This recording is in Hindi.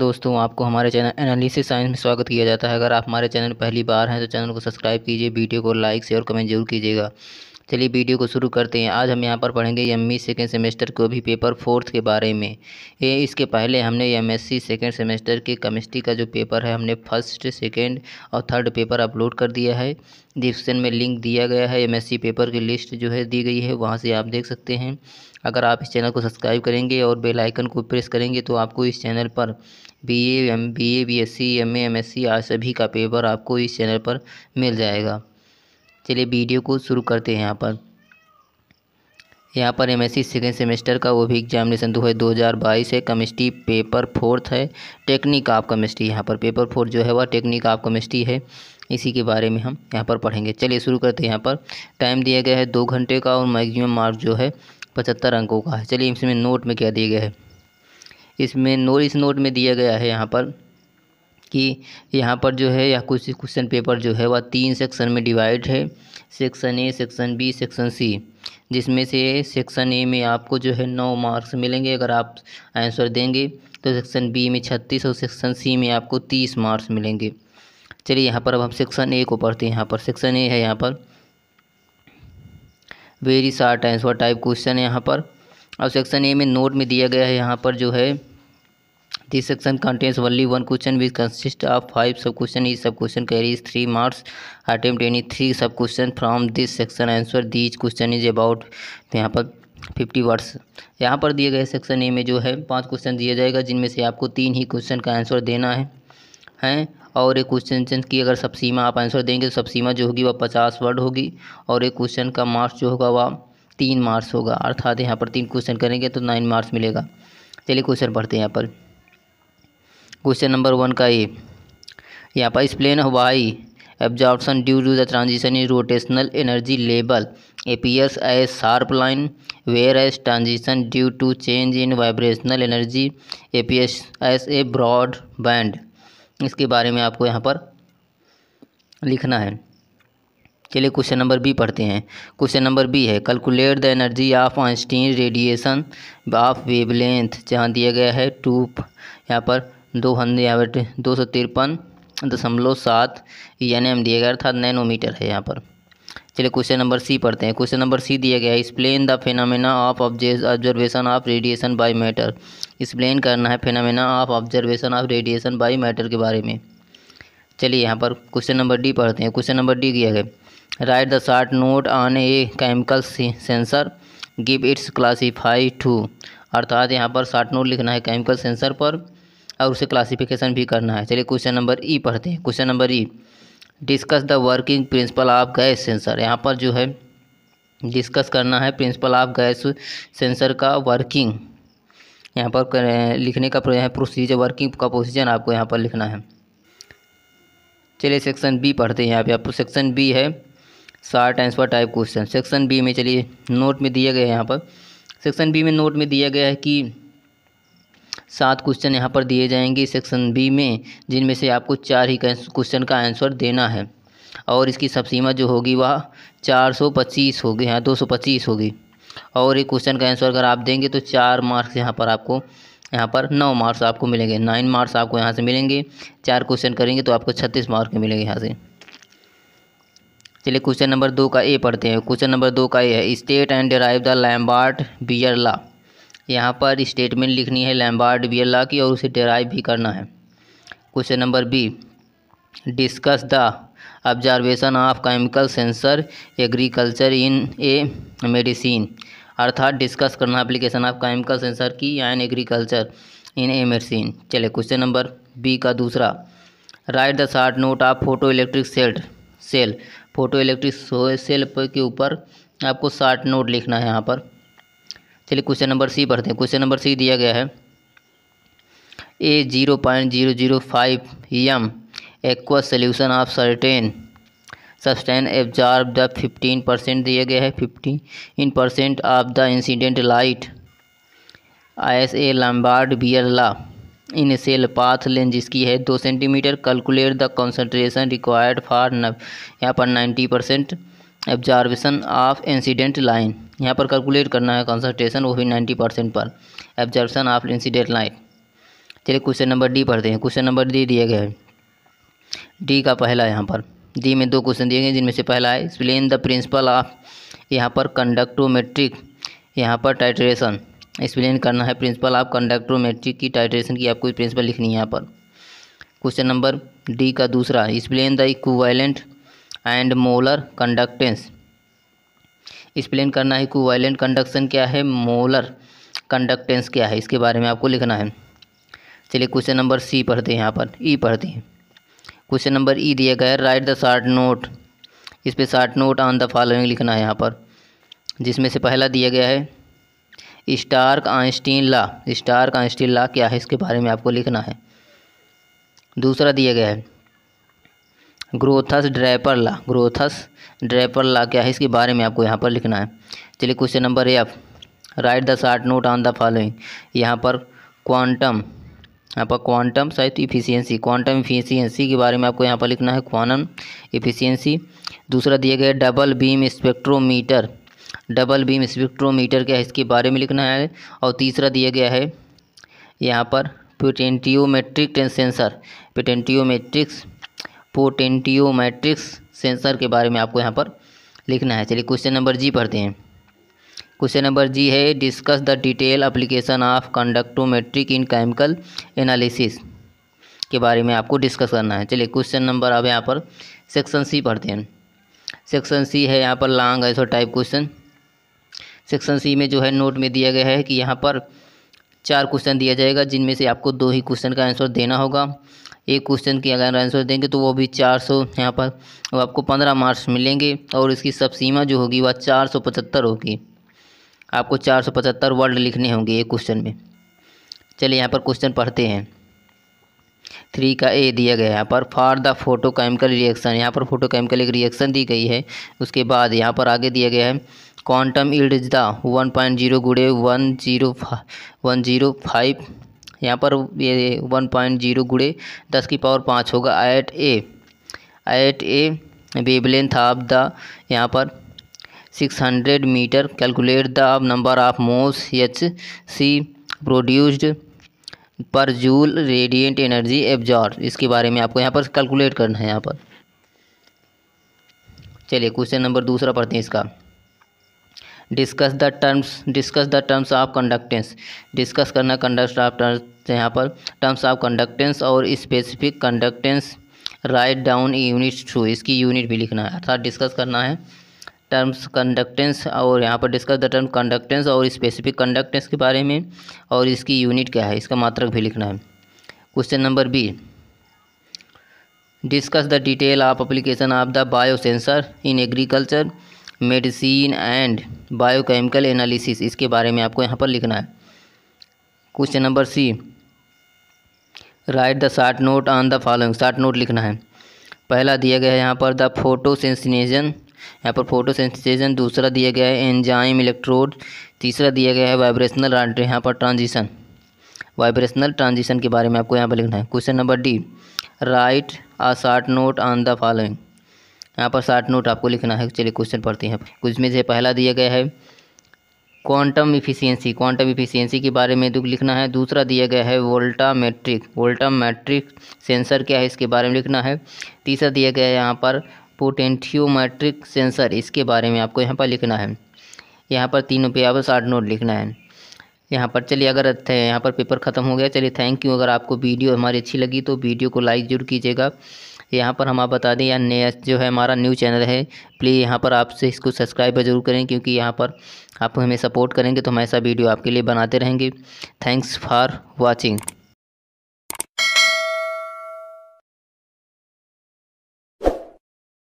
दोस्तों आपको हमारे चैनल एनालिसिस साइंस में स्वागत किया जाता है अगर आप हमारे चैनल पहली बार हैं तो चैनल को सब्सक्राइब कीजिए वीडियो को लाइक शेयर और कमेंट जरूर कीजिएगा चलिए वीडियो को शुरू करते हैं आज हम यहाँ पर पढ़ेंगे एम ई सेकेंड सेमेस्टर को भी पेपर फोर्थ के बारे में ये इसके पहले हमने M S C second semester के केमिस्ट्री का जो पेपर है हमने फर्स्ट सेकेंड और थर्ड पेपर अपलोड कर दिया है डिस्क्रिप्शन में लिंक दिया गया है एम एस सी पेपर की लिस्ट जो है दी गई है वहाँ से आप देख सकते हैं अगर आप इस चैनल को सब्सक्राइब करेंगे और बेल आइकन को प्रेस करेंगे तो आपको इस चैनल पर B A M B A B S C M A M S C आज सभी का पेपर आपको इस चैनल पर मिल जाएगा चलिए वीडियो को शुरू करते हैं यहाँ पर यहाँ पर एम एस सेकेंड सेमेस्टर का वो भी एग्जामिनेशन दो है दो हज़ार बाईस है केमिस्ट्री पेपर फोर्थ है टेक्निक ऑफ केमिस्ट्री यहाँ पर पेपर फोर्थ जो है वह टेक्निक ऑफ केमिस्ट्री है इसी के बारे में हम यहाँ पर पढ़ेंगे चलिए शुरू करते हैं यहाँ पर टाइम दिया गया है दो घंटे का और मैगजिमम मार्क जो है पचहत्तर अंकों का है चलिए इसमें नोट में क्या दिया गया है इसमें नोट इस नोट में दिया गया है यहाँ पर कि यहाँ पर जो है यह कुछ क्वेश्चन पेपर जो है वह तीन सेक्शन में डिवाइड है section A section B section C जिसमें से सेक्शन ए में आपको जो है नौ मार्क्स मिलेंगे अगर आप आंसर देंगे तो सेक्शन बी में छत्तीस और सेक्शन सी में आपको तीस मार्क्स मिलेंगे चलिए यहाँ पर अब हम सेक्शन ए को पढ़ते हैं यहाँ पर सेक्शन ए है यहाँ पर very short answer type question है यहाँ पर अब सेक्शन ए में नोट में दिया गया है यहाँ पर जो है this section contains only one question which consist of five sub question is sub question carries three marks attempt any three sub question from this section answer these question is about यहाँ पर फिफ्टी वर्ड्स यहाँ पर दिए गए सेक्शन ए में जो है पांच क्वेश्चन दिया जाएगा जिनमें से आपको तीन ही क्वेश्चन का आंसर देना है हैं और एक क्वेश्चन की अगर सब सीमा आप आंसर देंगे तो सब सीमा जो होगी वह पचास वर्ड होगी और एक क्वेश्चन का मार्क्स जो होगा वह तीन मार्क्स होगा अर्थात यहाँ पर तीन क्वेश्चन करेंगे तो नाइन मार्क्स मिलेगा चलिए क्वेश्चन पढ़ते हैं यहाँ पर क्वेश्चन नंबर वन का ए यहाँ पर explain why absorption due to the transition in rotational energy level line whereas transition due to change in vibrational energy appears as a broad band इसके बारे में आपको यहाँ पर लिखना है चलिए क्वेश्चन नंबर बी पढ़ते हैं क्वेश्चन नंबर बी है calculate the energy of Einstein radiation of wavelength जहाँ दिया गया है टू यहाँ पर दो यहाँ पर दो सौ तिरपन दशमलव सात यानी हम दिया गया अर्थात नैनोमीटर है यहाँ पर चलिए क्वेश्चन नंबर सी पढ़ते हैं क्वेश्चन नंबर सी दिया गया है explain the phenomena of observation of radiation by matter explain करना है phenomena of observation of radiation by matter के बारे में चलिए यहाँ पर क्वेश्चन नंबर डी पढ़ते हैं क्वेश्चन नंबर डी दिया गया write the short note on a chemical sensor give its classify to अर्थात यहाँ पर शार्ट नोट लिखना है केमिकल सेंसर पर और उसे क्लासिफिकेशन भी करना है चलिए क्वेश्चन नंबर ई पढ़ते हैं question number E discuss the working principle of gas sensor यहाँ पर जो है डिस्कस करना है प्रिंसिपल ऑफ गैस सेंसर का वर्किंग यहाँ पर लिखने का है प्रोसीजर वर्किंग का पोजिशन आपको यहाँ पर लिखना है चलिए सेक्शन बी पढ़ते हैं यहाँ पे आपको सेक्शन बी है short answer type question section B में चलिए नोट में दिया गया है यहाँ पर सेक्शन बी में नोट में दिया गया है कि सात क्वेश्चन यहाँ पर दिए जाएंगे सेक्शन बी में जिनमें से आपको चार ही क्वेश्चन का आंसर देना है और इसकी सब सीमा जो होगी वह चार सौ पच्चीस होगी हाँ दो सौ पच्चीस होगी और एक क्वेश्चन का आंसर अगर आप देंगे तो चार मार्क्स यहाँ पर आपको यहाँ पर नौ मार्क्स आपको मिलेंगे नाइन मार्क्स आपको यहाँ से मिलेंगे चार क्वेश्चन करेंगे तो आपको छत्तीस मार्क्स मिलेंगे यहाँ से चलिए क्वेश्चन नंबर दो का ए पढ़ते हैं क्वेश्चन नंबर दो का ए है state and derive the Lambert Beer यहाँ पर स्टेटमेंट लिखनी है लैम्बार्ड बियला की और उसे डेराइव भी करना है question number B discuss the observation of chemical sensor agriculture in a medicine अर्थात डिस्कस करना एप्लीकेशन ऑफ केमिकल सेंसर की in agriculture in a medicine चले क्वेश्चन नंबर बी का दूसरा write the short note of photo electric cell cell photo electric cell के ऊपर आपको शार्ट नोट लिखना है यहाँ पर चलिए क्वेश्चन नंबर सी पढ़ते हैं क्वेश्चन नंबर सी दिया गया है a zero point zero zero five M aqua solution of certain sustain absorb the fifteen percent दिया गया है fifteen in percent of the incident light I S a Lambert Beer law in cell path length जिसकी है दो centimetre calculate the concentration required for यहाँ पर ninety percent absorption of incident line यहाँ पर कैलकुलेट करना है कंसनट्रेशन वो भी नाइन्टी परसेंट पर एब्जॉर्बेशन ऑफ इंसिडेंट लाइन चलिए क्वेश्चन नंबर डी पढ़ते हैं क्वेश्चन नंबर डी दिया गया है डी का पहला यहाँ पर डी में दो क्वेश्चन दिए गए जिनमें से पहला है एक्सप्लेन द प्रिंसिपल ऑफ यहाँ पर कंडक्टोमेट्रिक यहाँ पर टाइट्रेशन एक्सप्लेन करना है प्रिंसिपल ऑफ कंडक्टोमेट्रिक की टाइट्रेशन की आपको प्रिंसिपल लिखनी है यहाँ पर क्वेश्चन नंबर डी का दूसरा explain the equivalent and molar conductance explain करना है कोवाइलेंट कंडक्शन क्या है मोलर कंडक्टेंस क्या है इसके बारे में आपको लिखना है चलिए क्वेश्चन नंबर सी पढ़ते हैं यहाँ पर ई पढ़ते हैं क्वेश्चन नंबर ई दिया गया है राइट द शार्ट नोट इस पर short note on the following लिखना है यहाँ पर जिसमें से पहला दिया गया है Stark Einstein law Stark Einstein law क्या है इसके बारे में आपको लिखना है दूसरा दिया गया है ग्रोथस ड्रैपरला ग्रोथस ड्रैपरला क्या है इसके बारे में आपको यहाँ पर लिखना है चलिए क्वेश्चन नंबर ए आप write the short note on the following यहाँ पर क्वांटम यहाँ पर क्वांटम साइथ इफिशियंसी क्वांटम इफिशियंसी के बारे में आपको यहाँ पर लिखना है क्वानम इफिशियंसी दूसरा दिया गया double beam spectrometer double beam spectrometer क्या है इसके बारे में लिखना है और तीसरा दिया गया है यहाँ पर पेटेंटियोमेट्रिक सेंसर पेटेंटियोमेट्रिक्स पोटेंटियोमैट्रिक्स सेंसर के बारे में आपको यहाँ पर लिखना है चलिए क्वेश्चन नंबर जी पढ़ते हैं क्वेश्चन नंबर जी है discuss the detail application of conductometric in chemical analysis के बारे में आपको डिस्कस करना है चलिए क्वेश्चन नंबर अब यहाँ पर सेक्शन सी पढ़ते हैं सेक्शन सी है यहाँ पर लॉन्ग ऐसा टाइप क्वेश्चन सेक्शन सी में जो है नोट में दिया गया है कि यहाँ पर चार क्वेश्चन दिया जाएगा जिनमें से आपको दो ही क्वेश्चन का आंसर देना होगा एक क्वेश्चन की अगर आंसर देंगे तो वो भी चार सौ यहाँ पर वो आपको पंद्रह मार्क्स मिलेंगे और इसकी सब सीमा जो होगी वह चार सौ पचहत्तर होगी आपको चार सौ पचहत्तर वर्ड लिखने होंगे एक क्वेश्चन में चलिए यहाँ पर क्वेश्चन पढ़ते हैं थ्री का ए दिया गया है यहाँ पर for the photo chemical reaction यहाँ पर फोटो केमिकल एक रिएक्शन दी गई है उसके बाद यहाँ पर आगे दिया गया है quantum yield is the one point zero गुड़े one zero one zero five यहाँ पर ये वन पॉइंट जीरो गुड़े दस की पावर पाँच होगा at a at a wavelength of the यहाँ पर six hundred metre calculate the number of moles H C produced per joule radiant energy absorb इसके बारे में आपको यहाँ पर कैलकुलेट करना है यहाँ पर चलिए क्वेश्चन नंबर दूसरा पढ़ते हैं इसका discuss the terms discuss the terms of conductance discuss करना कंडक्ट ऑफ टर्म्स यहाँ पर टर्म्स ऑफ कंडक्टेंस और specific conductance write down unit to इसकी यूनिट भी लिखना है अर्थात डिस्कस करना है टर्म्स कंडक्टेंस और यहाँ पर डिस्कस द टर्म कंडक्टेंस और स्पेसिफिक कंडक्टेंस के बारे में और इसकी यूनिट क्या है इसका मात्रक भी लिखना है question number B discuss the detail of application of the biosensor in agriculture medicine and biochemical analysis इसके बारे में आपको यहाँ पर लिखना है question number C write the short note on the following short note लिखना है पहला दिया गया है यहाँ पर द फोटो यहाँ पर फोटो दूसरा दिया गया है एंजाइम इलेक्ट्रोड तीसरा दिया गया है वाइब्रेशनल यहाँ पर ट्रांजिशन वाइब्रेशनल ट्रांजिशन के बारे में आपको यहाँ पर लिखना है question number D write a short note on the following यहाँ पर शार्ट नोट आपको लिखना है चलिए क्वेश्चन पढ़ते हैं कुछ में से पहला दिया गया है क्वांटम इफिशियंसी क्वांटम इफिशियंसी के बारे में लिखना है दूसरा दिया गया है voltammetric voltammetric sensor क्या है इसके बारे में लिखना है तीसरा दिया गया है यहाँ पर पोटेंथियोमेट्रिक सेंसर इसके बारे में आपको यहाँ पर लिखना है यहाँ पर तीनों पे आप शार्ट नोट लिखना है यहाँ पर चलिए अगर यहाँ पर पेपर ख़त्म हो गया चलिए थैंक यू अगर आपको वीडियो हमारी अच्छी लगी तो वीडियो को लाइक जरूर कीजिएगा यहाँ पर हम आप बता दें या जो है हमारा न्यू चैनल है प्लीज़ यहाँ पर आपसे इसको सब्सक्राइब ज़रूर करें क्योंकि यहाँ पर आप हमें सपोर्ट करेंगे तो हम ऐसा वीडियो आपके लिए बनाते रहेंगे थैंक्स फॉर वॉचिंग